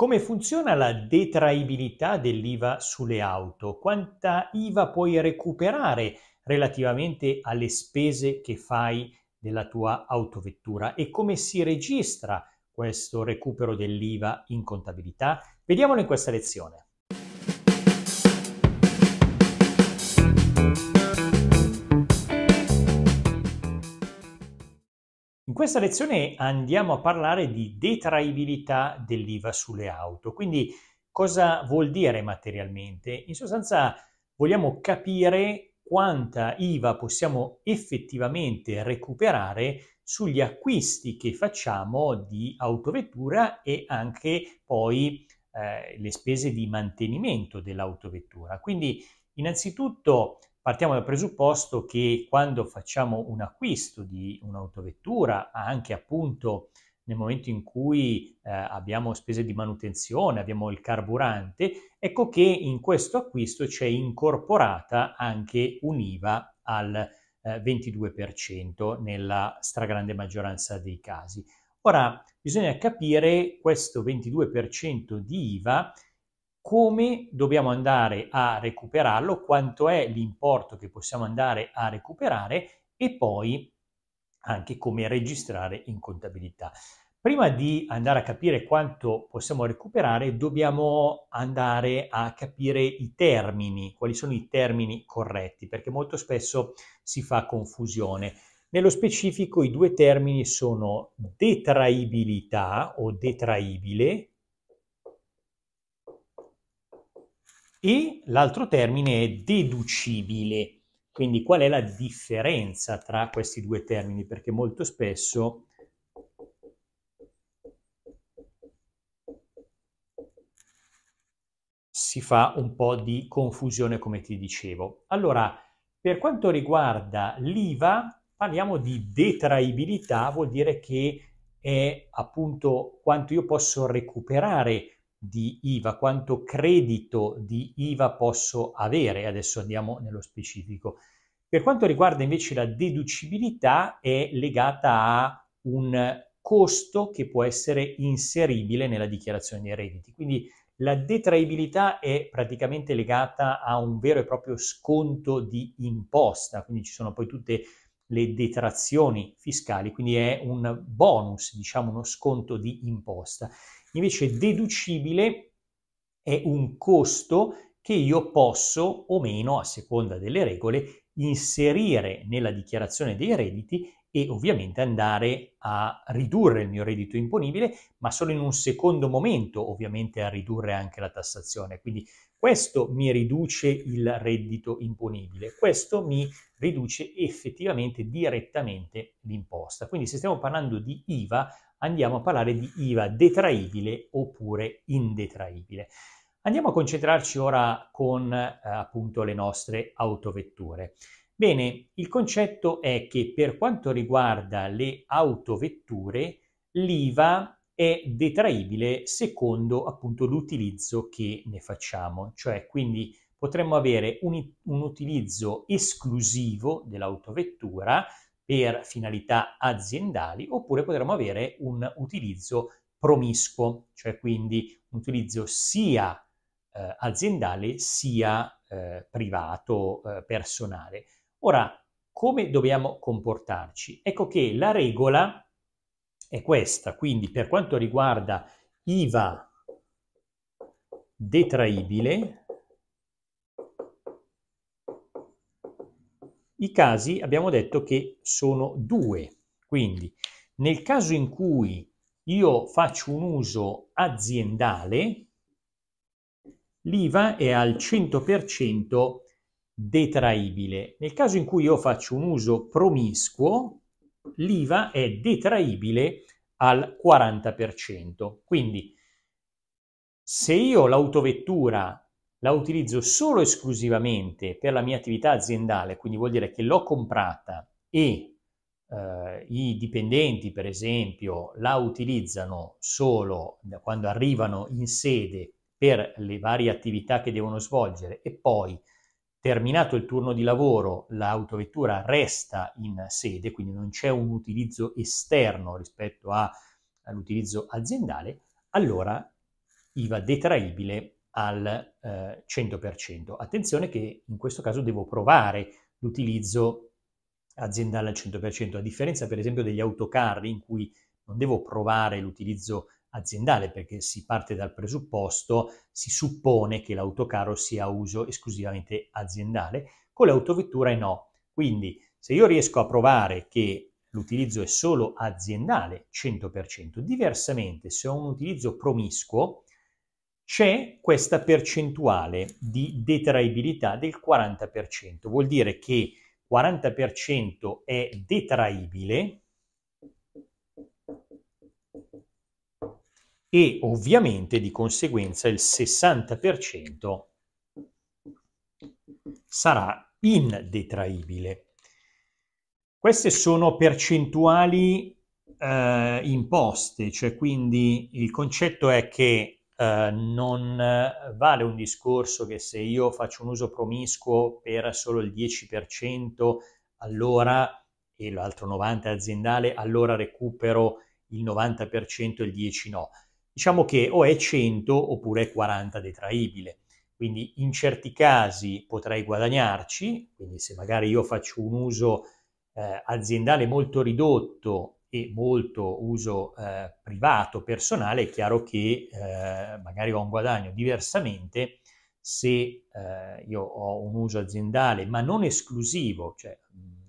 Come funziona la detraibilità dell'IVA sulle auto? Quanta IVA puoi recuperare relativamente alle spese che fai della tua autovettura e come si registra questo recupero dell'IVA in contabilità? Vediamolo in questa lezione. questa lezione andiamo a parlare di detraibilità dell'IVA sulle auto. Quindi cosa vuol dire materialmente? In sostanza vogliamo capire quanta IVA possiamo effettivamente recuperare sugli acquisti che facciamo di autovettura e anche poi eh, le spese di mantenimento dell'autovettura. Quindi innanzitutto partiamo dal presupposto che quando facciamo un acquisto di un'autovettura, anche appunto nel momento in cui eh, abbiamo spese di manutenzione, abbiamo il carburante, ecco che in questo acquisto c'è incorporata anche un'IVA al eh, 22% nella stragrande maggioranza dei casi. Ora bisogna capire questo 22% di IVA come dobbiamo andare a recuperarlo, quanto è l'importo che possiamo andare a recuperare e poi anche come registrare in contabilità. Prima di andare a capire quanto possiamo recuperare, dobbiamo andare a capire i termini, quali sono i termini corretti, perché molto spesso si fa confusione. Nello specifico i due termini sono detraibilità o detraibile e l'altro termine è deducibile. Quindi qual è la differenza tra questi due termini? Perché molto spesso si fa un po' di confusione, come ti dicevo. Allora, per quanto riguarda l'IVA, parliamo di detraibilità, vuol dire che è appunto quanto io posso recuperare di IVA, quanto credito di IVA posso avere. Adesso andiamo nello specifico. Per quanto riguarda invece la deducibilità è legata a un costo che può essere inseribile nella dichiarazione dei redditi. Quindi la detraibilità è praticamente legata a un vero e proprio sconto di imposta, quindi ci sono poi tutte le detrazioni fiscali, quindi è un bonus, diciamo uno sconto di imposta. Invece deducibile è un costo che io posso o meno, a seconda delle regole, inserire nella dichiarazione dei redditi e ovviamente andare a ridurre il mio reddito imponibile, ma solo in un secondo momento ovviamente a ridurre anche la tassazione. Quindi questo mi riduce il reddito imponibile, questo mi riduce effettivamente direttamente l'imposta. Quindi se stiamo parlando di IVA, andiamo a parlare di IVA detraibile oppure indetraibile. Andiamo a concentrarci ora con eh, appunto le nostre autovetture. Bene, il concetto è che per quanto riguarda le autovetture, l'IVA è detraibile secondo appunto l'utilizzo che ne facciamo, cioè quindi potremmo avere un, un utilizzo esclusivo dell'autovettura per finalità aziendali oppure potremmo avere un utilizzo promiscuo, cioè quindi un utilizzo sia eh, aziendale sia eh, privato, eh, personale. Ora, come dobbiamo comportarci? Ecco che la regola è questa, quindi per quanto riguarda IVA detraibile, I casi abbiamo detto che sono due, quindi nel caso in cui io faccio un uso aziendale, l'IVA è al 100% detraibile. Nel caso in cui io faccio un uso promiscuo, l'IVA è detraibile al 40%. Quindi se io l'autovettura la utilizzo solo esclusivamente per la mia attività aziendale, quindi vuol dire che l'ho comprata e eh, i dipendenti, per esempio, la utilizzano solo quando arrivano in sede per le varie attività che devono svolgere e poi terminato il turno di lavoro l'autovettura resta in sede, quindi non c'è un utilizzo esterno rispetto a, all'utilizzo aziendale, allora IVA detraibile al eh, 100%. Attenzione che in questo caso devo provare l'utilizzo aziendale al 100%, a differenza per esempio degli autocarri in cui non devo provare l'utilizzo aziendale perché si parte dal presupposto, si suppone che l'autocarro sia a uso esclusivamente aziendale, con le autovetture no. Quindi se io riesco a provare che l'utilizzo è solo aziendale 100%, diversamente se ho un utilizzo promiscuo, c'è questa percentuale di detraibilità del 40%. Vuol dire che 40% è detraibile e ovviamente di conseguenza il 60% sarà indetraibile. Queste sono percentuali eh, imposte, cioè quindi il concetto è che eh, non eh, vale un discorso che se io faccio un uso promiscuo per solo il 10%, allora, e l'altro 90% aziendale, allora recupero il 90% e il 10% no. Diciamo che o è 100 oppure è 40 detraibile. Quindi in certi casi potrei guadagnarci, quindi se magari io faccio un uso eh, aziendale molto ridotto e molto uso eh, privato, personale, è chiaro che eh, magari ho un guadagno diversamente se eh, io ho un uso aziendale ma non esclusivo, cioè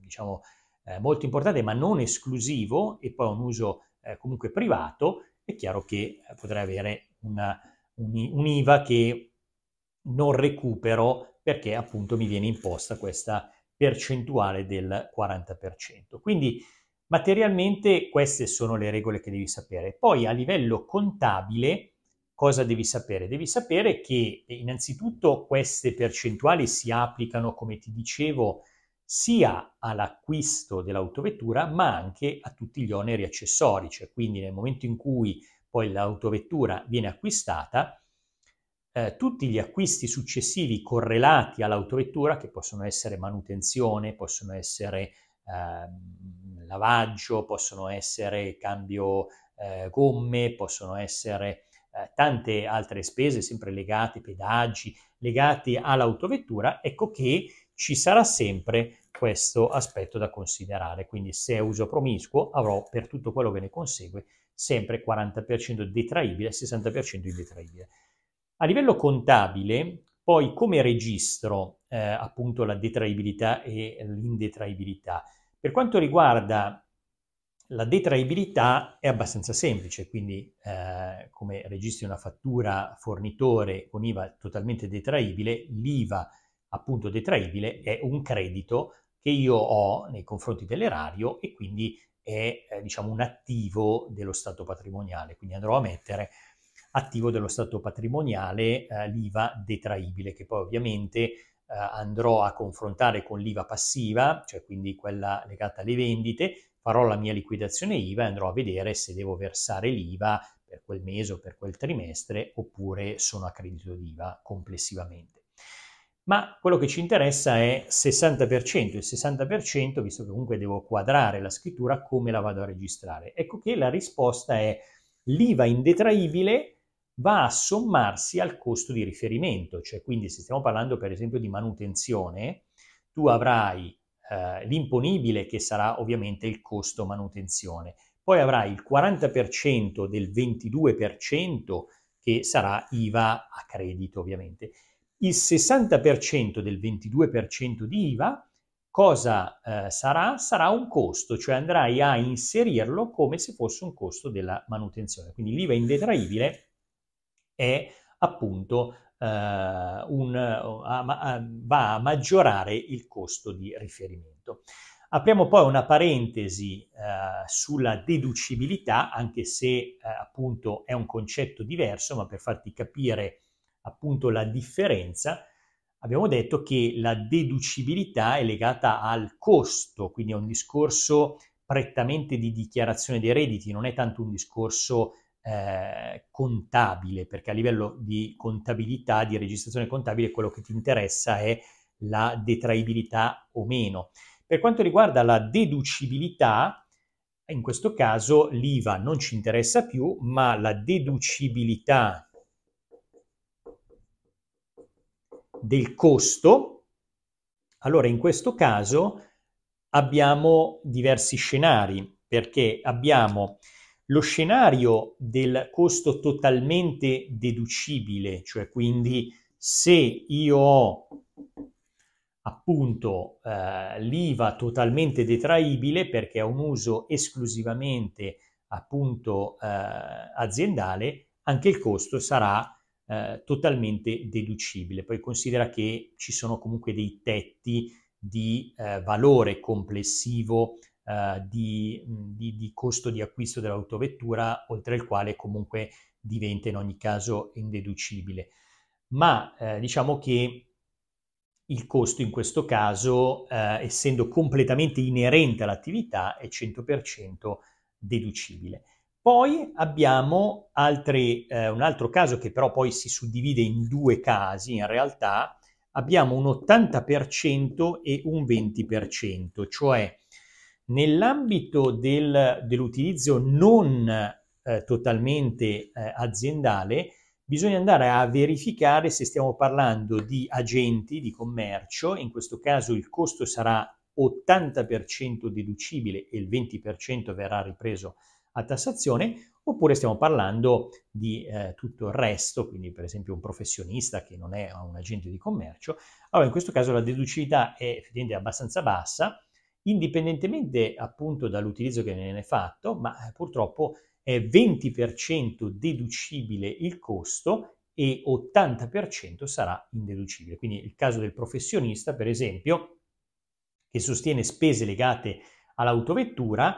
diciamo eh, molto importante ma non esclusivo e poi ho un uso eh, comunque privato, è chiaro che eh, potrei avere una, un, un'IVA che non recupero perché appunto mi viene imposta questa percentuale del 40%. Quindi Materialmente queste sono le regole che devi sapere. Poi a livello contabile cosa devi sapere? Devi sapere che eh, innanzitutto queste percentuali si applicano, come ti dicevo, sia all'acquisto dell'autovettura ma anche a tutti gli oneri accessori, cioè quindi nel momento in cui poi l'autovettura viene acquistata, eh, tutti gli acquisti successivi correlati all'autovettura, che possono essere manutenzione, possono essere Ehm, lavaggio, possono essere cambio eh, gomme, possono essere eh, tante altre spese sempre legate, pedaggi, legati all'autovettura, ecco che ci sarà sempre questo aspetto da considerare. Quindi se è uso promiscuo avrò per tutto quello che ne consegue sempre 40% detraibile e 60% indetraibile. A livello contabile poi come registro eh, appunto la detraibilità e l'indetraibilità. Per quanto riguarda la detraibilità è abbastanza semplice, quindi eh, come registri una fattura fornitore con IVA totalmente detraibile, l'IVA appunto detraibile è un credito che io ho nei confronti dell'erario e quindi è eh, diciamo un attivo dello stato patrimoniale, quindi andrò a mettere attivo dello stato patrimoniale eh, l'IVA detraibile, che poi ovviamente eh, andrò a confrontare con l'IVA passiva, cioè quindi quella legata alle vendite, farò la mia liquidazione IVA e andrò a vedere se devo versare l'IVA per quel mese o per quel trimestre oppure sono a credito d'IVA complessivamente. Ma quello che ci interessa è 60%, il 60%, visto che comunque devo quadrare la scrittura, come la vado a registrare? Ecco che la risposta è l'IVA indetraibile va a sommarsi al costo di riferimento, cioè quindi se stiamo parlando per esempio di manutenzione, tu avrai eh, l'imponibile che sarà ovviamente il costo manutenzione, poi avrai il 40% del 22% che sarà IVA a credito ovviamente, il 60% del 22% di IVA cosa eh, sarà? Sarà un costo, cioè andrai a inserirlo come se fosse un costo della manutenzione. Quindi l'IVA indetraibile è appunto eh, un, a, a, va a maggiorare il costo di riferimento. Apriamo poi una parentesi eh, sulla deducibilità, anche se eh, appunto è un concetto diverso, ma per farti capire appunto la differenza, abbiamo detto che la deducibilità è legata al costo, quindi è un discorso prettamente di dichiarazione dei redditi, non è tanto un discorso eh, contabile, perché a livello di contabilità, di registrazione contabile, quello che ti interessa è la detraibilità o meno. Per quanto riguarda la deducibilità, in questo caso l'IVA non ci interessa più, ma la deducibilità del costo, allora in questo caso abbiamo diversi scenari, perché abbiamo lo scenario del costo totalmente deducibile, cioè quindi se io ho appunto eh, l'IVA totalmente detraibile perché è un uso esclusivamente appunto eh, aziendale, anche il costo sarà eh, totalmente deducibile. Poi considera che ci sono comunque dei tetti di eh, valore complessivo eh, di, di, di costo di acquisto dell'autovettura, oltre il quale comunque diventa in ogni caso indeducibile. Ma eh, diciamo che il costo in questo caso, eh, essendo completamente inerente all'attività, è 100% deducibile. Poi abbiamo altri, eh, un altro caso che però poi si suddivide in due casi in realtà, abbiamo un 80% e un 20%, cioè Nell'ambito del, dell'utilizzo non eh, totalmente eh, aziendale, bisogna andare a verificare se stiamo parlando di agenti di commercio, in questo caso il costo sarà 80% deducibile e il 20% verrà ripreso a tassazione, oppure stiamo parlando di eh, tutto il resto, quindi per esempio un professionista che non è un agente di commercio. Allora in questo caso la deducibilità è effettivamente abbastanza bassa, indipendentemente appunto dall'utilizzo che viene fatto, ma eh, purtroppo è 20% deducibile il costo e 80% sarà indeducibile. Quindi il caso del professionista, per esempio, che sostiene spese legate all'autovettura,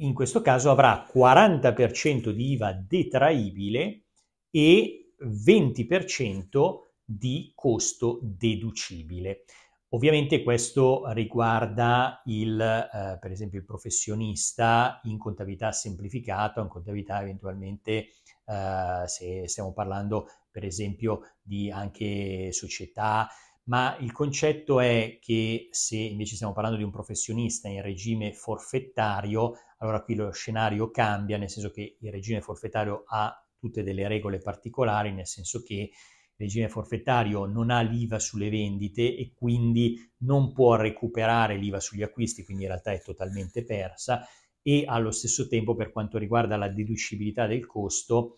in questo caso avrà 40% di IVA detraibile e 20% di costo deducibile. Ovviamente questo riguarda il, eh, per esempio il professionista in contabilità semplificata, in contabilità eventualmente eh, se stiamo parlando per esempio di anche società, ma il concetto è che se invece stiamo parlando di un professionista in regime forfettario, allora qui lo scenario cambia, nel senso che il regime forfettario ha tutte delle regole particolari, nel senso che regime forfettario non ha l'IVA sulle vendite e quindi non può recuperare l'IVA sugli acquisti, quindi in realtà è totalmente persa e allo stesso tempo per quanto riguarda la deducibilità del costo,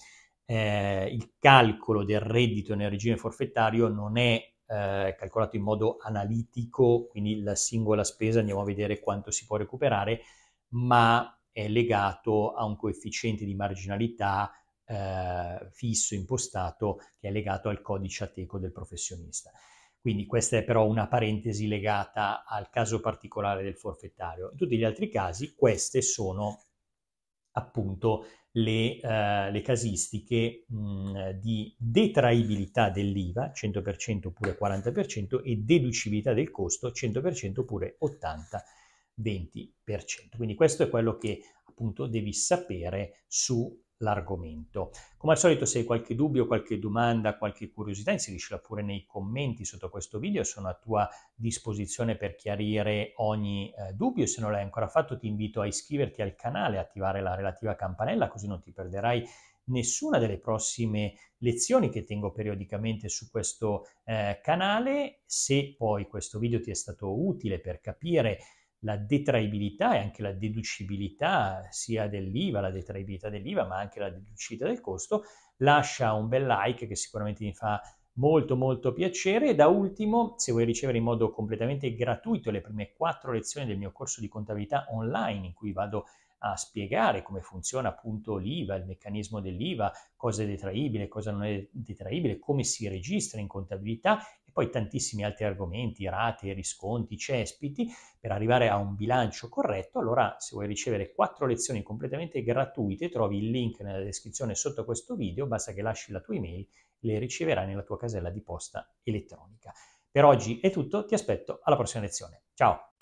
eh, il calcolo del reddito nel regime forfettario non è eh, calcolato in modo analitico, quindi la singola spesa andiamo a vedere quanto si può recuperare, ma è legato a un coefficiente di marginalità eh, fisso, impostato, che è legato al codice ateco del professionista. Quindi questa è però una parentesi legata al caso particolare del forfettario. In tutti gli altri casi queste sono appunto le, eh, le casistiche mh, di detraibilità dell'IVA 100% oppure 40% e deducibilità del costo 100% oppure 80-20%. Quindi questo è quello che appunto devi sapere su l'argomento. Come al solito se hai qualche dubbio, qualche domanda, qualche curiosità, inseriscila pure nei commenti sotto questo video, sono a tua disposizione per chiarire ogni eh, dubbio. Se non l'hai ancora fatto ti invito a iscriverti al canale, attivare la relativa campanella così non ti perderai nessuna delle prossime lezioni che tengo periodicamente su questo eh, canale. Se poi questo video ti è stato utile per capire la detraibilità e anche la deducibilità sia dell'IVA, la detraibilità dell'IVA, ma anche la deducibilità del costo, lascia un bel like che sicuramente mi fa molto molto piacere e da ultimo se vuoi ricevere in modo completamente gratuito le prime quattro lezioni del mio corso di contabilità online in cui vado a spiegare come funziona appunto l'IVA, il meccanismo dell'IVA, cosa è detraibile, cosa non è detraibile, come si registra in contabilità e poi tantissimi altri argomenti, rate, risconti, cespiti, per arrivare a un bilancio corretto, allora se vuoi ricevere quattro lezioni completamente gratuite trovi il link nella descrizione sotto questo video, basta che lasci la tua email, le riceverai nella tua casella di posta elettronica. Per oggi è tutto, ti aspetto alla prossima lezione. Ciao!